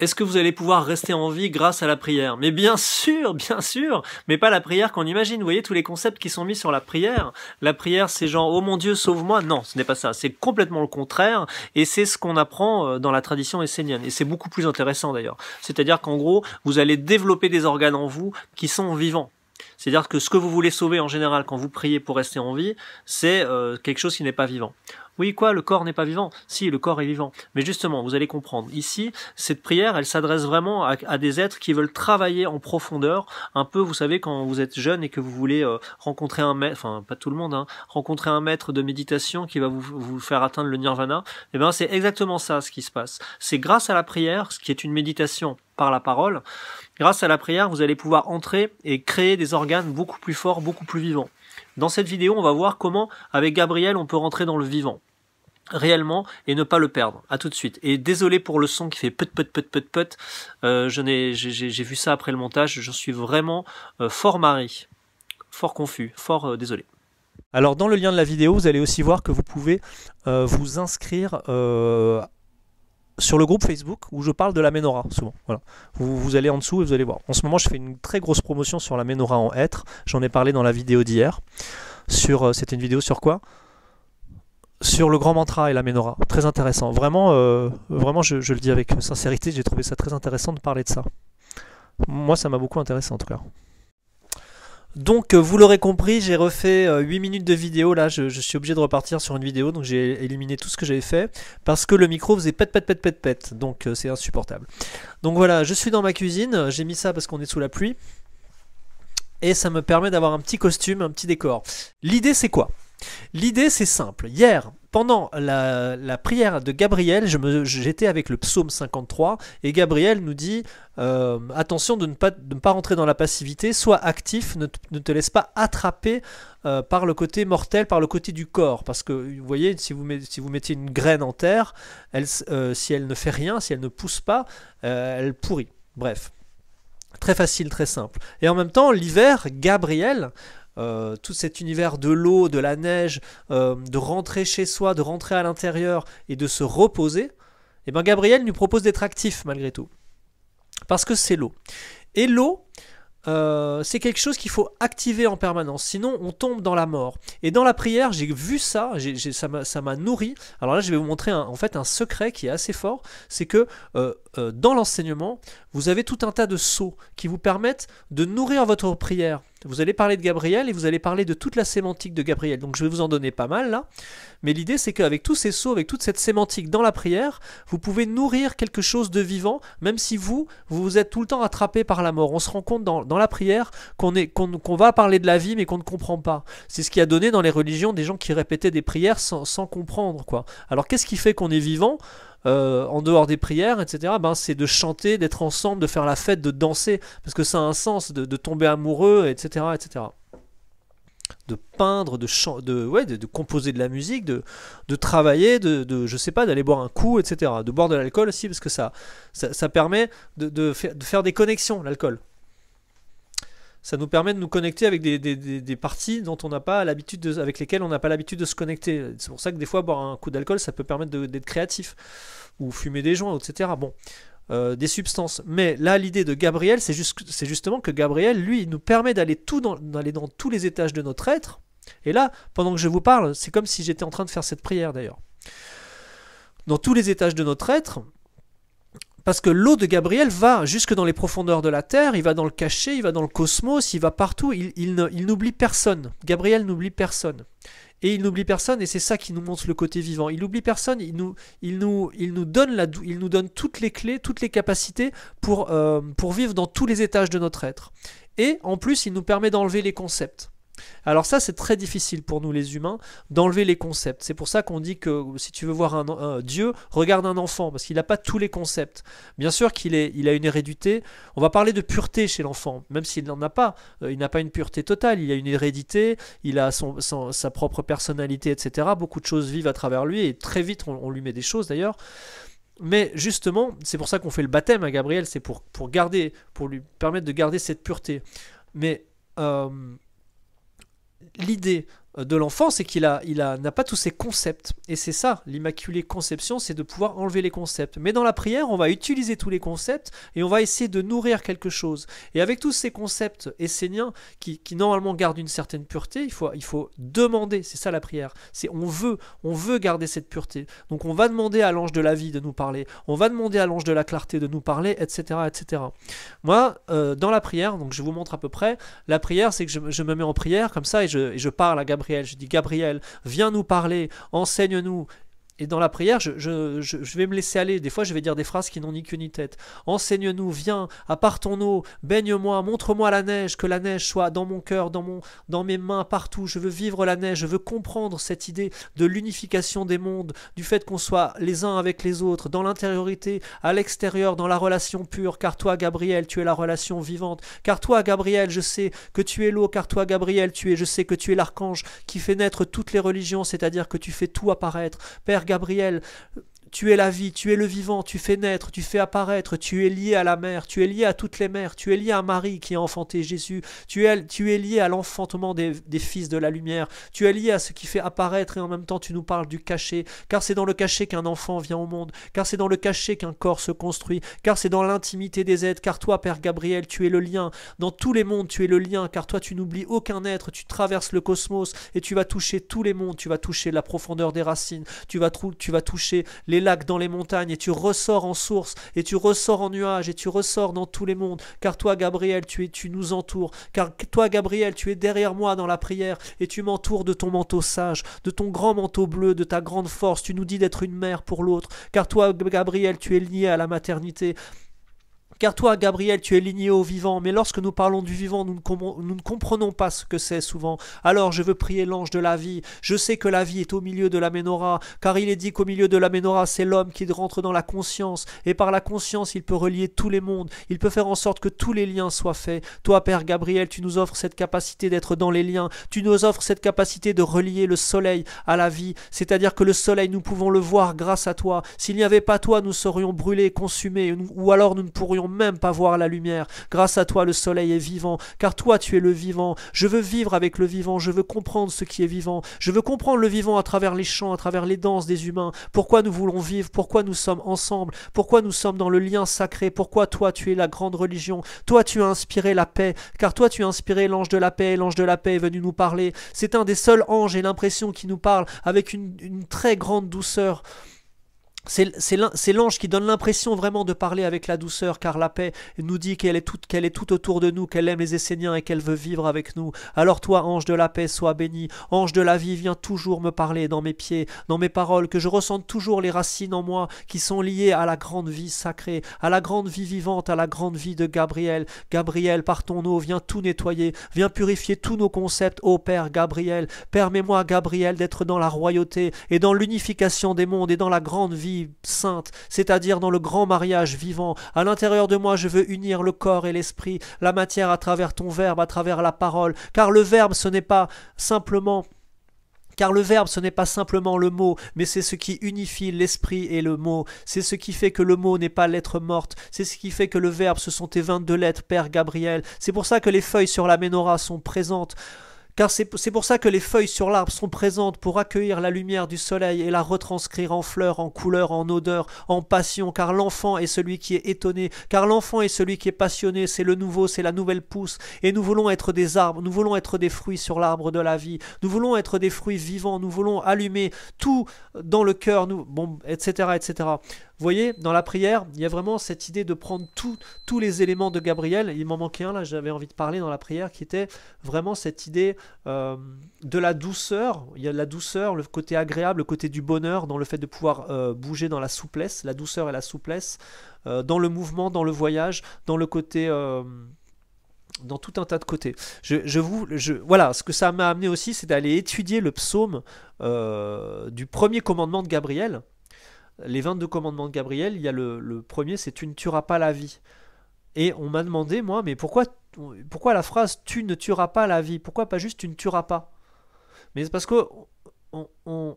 est-ce que vous allez pouvoir rester en vie grâce à la prière Mais bien sûr, bien sûr, mais pas la prière qu'on imagine. Vous voyez tous les concepts qui sont mis sur la prière. La prière, c'est genre oh mon Dieu, sauve-moi. Non, ce n'est pas ça. C'est complètement le contraire, et c'est ce qu'on apprend euh, dans la tradition essénienne. Et c'est beaucoup plus intéressant d'ailleurs. C'est-à-dire qu'en gros, vous allez développer des organes en vous qui sont vivants. C'est-à-dire que ce que vous voulez sauver en général quand vous priez pour rester en vie, c'est euh, quelque chose qui n'est pas vivant. Oui, quoi, le corps n'est pas vivant Si, le corps est vivant. Mais justement, vous allez comprendre. Ici, cette prière, elle s'adresse vraiment à, des êtres qui veulent travailler en profondeur. Un peu, vous savez, quand vous êtes jeune et que vous voulez euh, rencontrer un maître, enfin, pas tout le monde, hein, rencontrer un maître de méditation qui va vous, vous faire atteindre le nirvana, eh bien, c'est exactement ça ce qui se passe. C'est grâce à la prière, ce qui est une méditation par la parole, grâce à la prière, vous allez pouvoir entrer et créer des organes beaucoup plus forts, beaucoup plus vivants. Dans cette vidéo, on va voir comment, avec Gabriel, on peut rentrer dans le vivant réellement et ne pas le perdre. À tout de suite. Et désolé pour le son qui fait put put put put put. Euh, je n'ai, j'ai, vu ça après le montage. Je suis vraiment euh, fort mari, fort confus, fort euh, désolé. Alors dans le lien de la vidéo, vous allez aussi voir que vous pouvez vous inscrire sur le groupe Facebook où je parle de la Ménora souvent. Voilà. Vous, vous, allez en dessous et vous allez voir. En ce moment, je fais une très grosse promotion sur la Ménora en être. J'en ai parlé dans la vidéo d'hier. Sur, c'était une vidéo sur quoi sur le grand mantra et la menorah. Très intéressant. Vraiment, euh, vraiment je, le dis avec sincérité, j'ai trouvé ça très intéressant de parler de ça. Moi, ça m'a beaucoup intéressé en tout cas. Donc, euh, vous l'aurez compris, j'ai refait 8 euh, minutes de vidéo. Là, je, suis obligé de repartir sur une vidéo, donc j'ai éliminé tout ce que j'avais fait parce que le micro faisait pète, pète, pète, pète, pète. Donc, c'est insupportable. Donc voilà, je suis dans ma cuisine. J'ai mis ça parce qu'on est sous la pluie. Et ça me permet d'avoir un petit costume, un petit décor. L'idée, c'est quoi L'idée, c'est simple. Hier, pendant la, prière de Gabriel, j'étais avec le psaume 53, et Gabriel nous dit euh, attention de ne, pas, pas, rentrer dans la passivité, sois actif, ne, te laisse pas attraper euh, par le côté mortel, par le côté du corps. Parce que vous voyez, si vous, mettez une graine en terre, euh, si elle ne fait rien, si elle ne pousse pas, elle pourrit. Bref. Très facile, très simple. Et en même temps, l'hiver, Gabriel euh, tout cet univers de l'eau, de la neige, euh, de rentrer chez soi, de rentrer à l'intérieur et de se reposer, eh ben Gabriel nous propose d'être actif malgré tout. Parce que c'est l'eau. Et l'eau, euh, c'est quelque chose qu'il faut activer en permanence, sinon on tombe dans la mort. Et dans la prière, j'ai vu ça, ça m'a nourri. Alors là, je vais vous montrer un, en fait un secret qui est assez fort, c'est que euh, dans l'enseignement, vous avez tout un tas de sauts qui vous permettent de nourrir votre prière. Vous allez parler de Gabriel et vous allez parler de toute la sémantique de Gabriel. Donc je vais vous en donner pas mal là. Mais l'idée c'est qu'avec tous ces sauts, avec toute cette sémantique dans la prière, vous pouvez nourrir quelque chose de vivant, même si vous, vous, vous êtes tout le temps attrapé par la mort. On se rend compte dans, la prière qu'on va parler de la vie mais qu'on ne comprend pas. C'est ce qui a donné dans les religions des gens qui répétaient des prières sans, sans comprendre. quoi. Alors qu'est-ce qui fait qu'on est vivant euh, en dehors des prières, etc., ben, c'est de chanter, d'être ensemble, de faire la fête, de danser, parce que ça a un sens, de, tomber amoureux, etc., etc. De peindre, de, de, ouais, de, composer de la musique, de, de travailler, de, de je sais pas, d'aller boire un coup, etc. De boire de l'alcool aussi, parce que ça, ça, permet de, de faire des connexions, l'alcool ça nous permet de nous connecter avec des, parties dont on n'a pas l'habitude avec lesquelles on n'a pas l'habitude de se connecter. C'est pour ça que des fois boire un coup d'alcool ça peut permettre d'être créatif ou fumer des joints, etc. Bon, euh, des substances. Mais là l'idée de Gabriel c'est justement que Gabriel lui nous permet d'aller d'aller dans tous les étages de notre être. Et là pendant que je vous parle c'est comme si j'étais en train de faire cette prière d'ailleurs. Dans tous les étages de notre être, parce que l'eau de Gabriel va jusque dans les profondeurs de la Terre, il va dans le cachet, il va dans le cosmos, il va partout, il, n'oublie personne. Gabriel n'oublie personne. Et il n'oublie personne, et c'est ça qui nous montre le côté vivant. Il n'oublie personne, il nous, il, nous, donne toutes les clés, toutes les capacités euh, pour vivre dans tous les étages de notre être. Et en plus, il nous permet d'enlever les concepts. Alors ça, c'est très difficile pour nous les humains d'enlever les concepts. C'est pour ça qu'on dit que si tu veux voir un, Dieu, regarde un enfant, parce qu'il n'a pas tous les concepts. Bien sûr qu'il il a une hérédité. On va parler de pureté chez l'enfant, même s'il n'en a pas. Euh, il n'a pas une pureté totale, il a une hérédité, il a son, sa propre personnalité, etc. Beaucoup de choses vivent à travers lui, et très vite, on, lui met des choses d'ailleurs. Mais justement, c'est pour ça qu'on fait le baptême à Gabriel, c'est pour, pour garder, pour lui permettre de garder cette pureté. Mais... Euh, l'idée euh, de l'enfant, c'est qu'il a, il a, n'a pas tous ses concepts. Et c'est ça, l'immaculée conception, c'est de pouvoir enlever les concepts. Mais dans la prière, on va utiliser tous les concepts et on va essayer de nourrir quelque chose. Et avec tous ces concepts esséniens qui, qui normalement gardent une certaine pureté, il faut, il faut demander. C'est ça la prière. C'est on veut, on veut garder cette pureté. Donc on va demander à l'ange de la vie de nous parler. On va demander à l'ange de la clarté de nous parler, etc., etc. Moi, euh, dans la prière, donc je vous montre à peu près. La prière, c'est que je, me mets en prière comme ça et je, je parle à Gabriel Gabriel, je dis Gabriel, viens nous parler, enseigne-nous et dans la prière, je, vais me laisser aller. Des fois, je vais dire des phrases qui n'ont ni queue ni tête. Enseigne-nous, viens, appartons-nous, baigne-moi, montre-moi la neige, que la neige soit dans mon cœur, dans, mon, dans mes mains, partout. Je veux vivre la neige, je veux comprendre cette idée de l'unification des mondes, du fait qu'on soit les uns avec les autres, dans l'intériorité, à l'extérieur, dans la relation pure. Car toi, Gabriel, tu es la relation vivante. Car toi, Gabriel, je sais que tu es l'eau. Car toi, Gabriel, tu es, je sais que tu es l'archange qui fait naître toutes les religions, c'est-à-dire que tu fais tout apparaître. Père Gabriel tu es la vie, tu es le vivant, tu fais naître, tu fais apparaître, tu es lié à la mère, tu es lié à toutes les mères, tu es lié à Marie qui a enfanté Jésus, tu es, lié à l'enfantement des, fils de la lumière, tu es lié à ce qui fait apparaître et en même temps tu nous parles du cachet, car c'est dans le cachet qu'un enfant vient au monde, car c'est dans le cachet qu'un corps se construit, car c'est dans l'intimité des êtres, car toi, Père Gabriel, tu es le lien, dans tous les mondes, tu es le lien, car toi, tu n'oublies aucun être, tu traverses le cosmos et tu vas toucher tous les mondes, tu vas toucher la profondeur des racines, tu vas, tu vas toucher les lacs dans les montagnes, et tu ressors en source, et tu ressors en nuages, et tu ressors dans tous les mondes, car toi, Gabriel, tu, es, tu nous entoures, car toi, Gabriel, tu es derrière moi dans la prière, et tu m'entoures de ton manteau sage, de ton grand manteau bleu, de ta grande force, tu nous dis d'être une mère pour l'autre, car toi, Gabriel, tu es lié à la maternité, car toi, Gabriel, tu es ligné au vivant, mais lorsque nous parlons du vivant, nous ne, comprenons pas ce que c'est souvent. Alors je veux prier l'ange de la vie. Je sais que la vie est au milieu de la Ménorah, car il est dit qu'au milieu de la Ménorah, c'est l'homme qui rentre dans la conscience, et par la conscience, il peut relier tous les mondes, il peut faire en sorte que tous les liens soient faits. Toi, Père Gabriel, tu nous offres cette capacité d'être dans les liens, tu nous offres cette capacité de relier le soleil à la vie, c'est-à-dire que le soleil, nous pouvons le voir grâce à toi. S'il n'y avait pas toi, nous serions brûlés, consumés, ou alors nous ne pourrions même pas voir la lumière. Grâce à toi, le soleil est vivant, car toi, tu es le vivant. Je veux vivre avec le vivant, je veux comprendre ce qui est vivant. Je veux comprendre le vivant à travers les chants, à travers les danses des humains. Pourquoi nous voulons vivre, pourquoi nous sommes ensemble, pourquoi nous sommes dans le lien sacré, pourquoi toi, tu es la grande religion. Toi, tu as inspiré la paix, car toi, tu as inspiré l'ange de la paix. L'ange de la paix est venu nous parler. C'est un des seuls anges, et l'impression qui nous parle avec une très grande douceur. C'est l'ange qui donne l'impression vraiment de parler avec la douceur, car la paix nous dit qu'elle est, toute, qu'elle est tout autour de nous, qu'elle aime les Esséniens et qu'elle veut vivre avec nous. Alors toi, ange de la paix, sois béni. Ange de la vie, viens toujours me parler dans mes pieds, dans mes paroles, que je ressente toujours les racines en moi qui sont liées à la grande vie sacrée, à la grande vie vivante, à la grande vie de Gabriel. Gabriel, par ton eau, viens tout nettoyer, viens purifier tous nos concepts, ô Père Gabriel. Permets-moi, Gabriel, d'être dans la royauté et dans l'unification des mondes et dans la grande vie sainte, c'est-à-dire dans le grand mariage vivant. À l'intérieur de moi, je veux unir le corps et l'esprit, la matière à travers ton verbe, à travers la parole, car le verbe, ce n'est pas simplement car le verbe ce n'est pas simplement le mot, mais c'est ce qui unifie l'esprit et le mot, c'est ce qui fait que le mot n'est pas lettre morte, c'est ce qui fait que le verbe ce sont tes 22 lettres, Père Gabriel, c'est pour ça que les feuilles sur la menorah sont présentes car c'est pour ça que les feuilles sur l'arbre sont présentes pour accueillir la lumière du soleil et la retranscrire en fleurs, en couleurs, en odeurs, en passion, car l'enfant est celui qui est étonné, car l'enfant est celui qui est passionné, c'est le nouveau, c'est la nouvelle pousse, et nous voulons être des arbres, nous voulons être des fruits sur l'arbre de la vie, nous voulons être des fruits vivants, nous voulons allumer tout dans le cœur, nous, bon, etc., etc. Vous voyez, dans la prière, il y a vraiment cette idée de prendre tous les éléments de Gabriel. Il m'en manquait un, là, j'avais envie de parler dans la prière, qui était vraiment cette idée euh, de la douceur. Il y a de la douceur, le côté agréable, le côté du bonheur, dans le fait de pouvoir euh, bouger dans la souplesse, la douceur et la souplesse, euh, dans le mouvement, dans le voyage, dans le côté dans tout un tas de côtés. Je, vous, je, voilà, ce que ça m'a amené aussi, c'est d'aller étudier le psaume du premier commandement de Gabriel, les 22 commandements de Gabriel, il y a le, premier, c'est tu ne tueras pas la vie. Et on m'a demandé, moi, mais pourquoi, pourquoi la phrase tu ne tueras pas la vie Pourquoi pas juste tu ne tueras pas Mais c'est parce que on,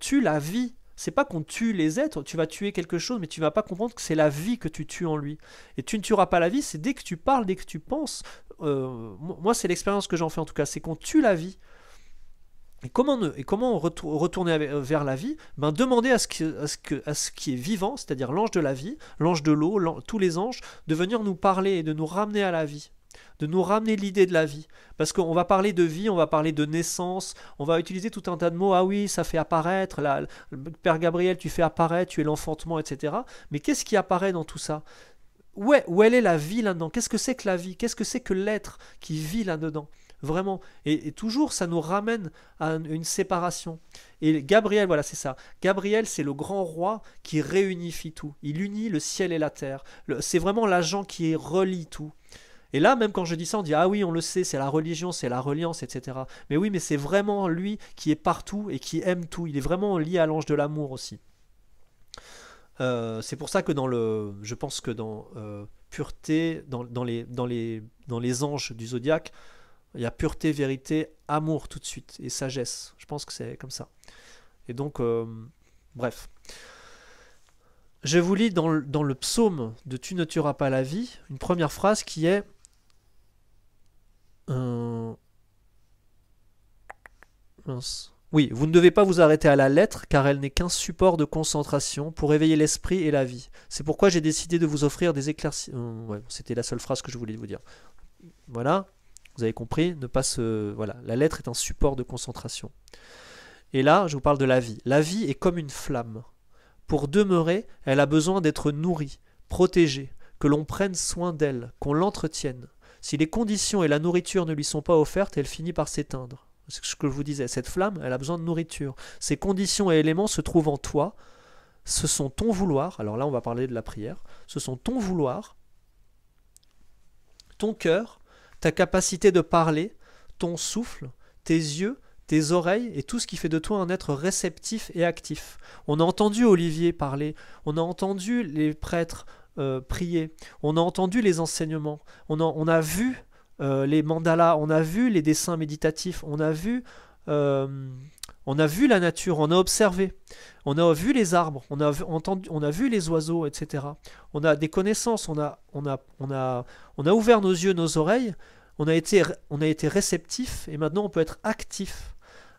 tue la vie. C'est pas qu'on tue les êtres, tu vas tuer quelque chose, mais tu vas pas comprendre que c'est la vie que tu tues en lui. Et tu ne tueras pas la vie, c'est dès que tu parles, dès que tu penses. Euh, moi, c'est l'expérience que j'en fais en tout cas, c'est qu'on tue la vie. Et comment, et comment retourner euh, vers la vie ben Demander à ce, qui, est vivant, c'est-à-dire l'ange de la vie, l'ange de l'eau, tous les anges, de venir nous parler et de nous ramener à la vie de nous ramener l'idée de la vie. Parce qu'on va parler de vie, on va parler de naissance, on va utiliser tout un tas de mots. Ah oui, ça fait apparaître, la, Père Gabriel, tu fais apparaître, tu es l'enfantement, etc. Mais qu'est-ce qui apparaît dans tout ça où, où est la vie là-dedans Qu'est-ce que c'est que la vie Qu'est-ce que c'est que l'être qui vit là-dedans Vraiment. Et, toujours, ça nous ramène à une séparation. Et Gabriel, voilà, c'est ça. Gabriel, c'est le grand roi qui réunifie tout. Il unit le ciel et la terre. C'est vraiment l'agent qui relie tout. Et là, même quand je dis ça, on dit Ah oui, on le sait, c'est la religion, c'est la reliance, etc. Mais oui, mais c'est vraiment lui qui est partout et qui aime tout. Il est vraiment lié à l'ange de l'amour aussi. Euh, c'est pour ça que dans le. Je pense que dans euh, Pureté, dans, dans, les, dans, les, dans les anges du zodiaque, il y a pureté, vérité, amour tout de suite et sagesse. Je pense que c'est comme ça. Et donc, euh, bref. Je vous lis dans le, psaume de Tu ne tueras pas la vie une première phrase qui est euh, Oui, vous ne devez pas vous arrêter à la lettre, car elle n'est qu'un support de concentration pour éveiller l'esprit et la vie. C'est pourquoi j'ai décidé de vous offrir des éclaircissements. Euh, c'était la seule phrase que je voulais vous dire. Voilà. Vous avez compris, ne pas se... Voilà, la lettre est un support de concentration. Et là, je vous parle de la vie. La vie est comme une flamme. Pour demeurer, elle a besoin d'être nourrie, protégée, que l'on prenne soin d'elle, qu'on l'entretienne. Si les conditions et la nourriture ne lui sont pas offertes, elle finit par s'éteindre. C'est ce que je vous disais, cette flamme, elle a besoin de nourriture. Ces conditions et éléments se trouvent en toi. Ce sont ton vouloir, alors là on va parler de la prière, ce sont ton vouloir, ton cœur, ta capacité de parler, ton souffle, tes yeux, tes oreilles et tout ce qui fait de toi un être réceptif et actif. On a entendu Olivier parler, on a entendu les prêtres euh, prier, on a entendu les enseignements, on a, vu euh, les mandalas, on a vu les dessins méditatifs, on a vu euh, on a vu la nature, on a observé, on a vu les arbres, on a vu, entendu, on a vu les oiseaux, etc. On a des connaissances, on a, on a, on a, on a ouvert nos yeux, nos oreilles, on a été, on a été réceptif et maintenant on peut être actif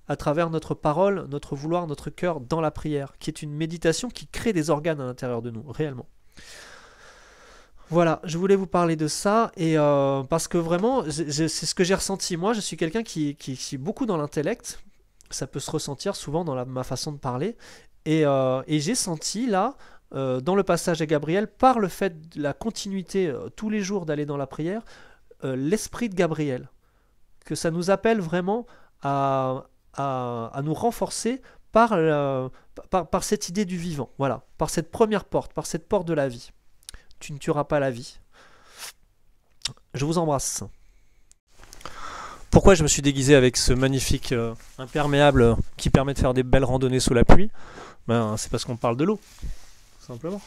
à travers notre parole, notre vouloir, notre cœur dans la prière, qui est une méditation qui crée des organes à l'intérieur de nous, réellement. Voilà, je voulais vous parler de ça et euh, parce que vraiment, c'est ce que j'ai ressenti. Moi, je suis quelqu'un qui, qui, qui, est beaucoup dans l'intellect, ça peut se ressentir souvent dans ma façon de parler. Et, euh, j'ai senti là, euh, dans le passage à Gabriel, par le fait de la continuité euh, tous les jours d'aller dans la prière, l'esprit de Gabriel. Que ça nous appelle vraiment à, nous renforcer par, par, par, cette idée du vivant. Voilà, par cette première porte, par cette porte de la vie. Tu ne tueras pas la vie. Je vous embrasse. Pourquoi je me suis déguisé avec ce magnifique euh, imperméable euh, qui permet de faire des belles randonnées sous la pluie ben, C'est parce qu'on parle de l'eau, simplement.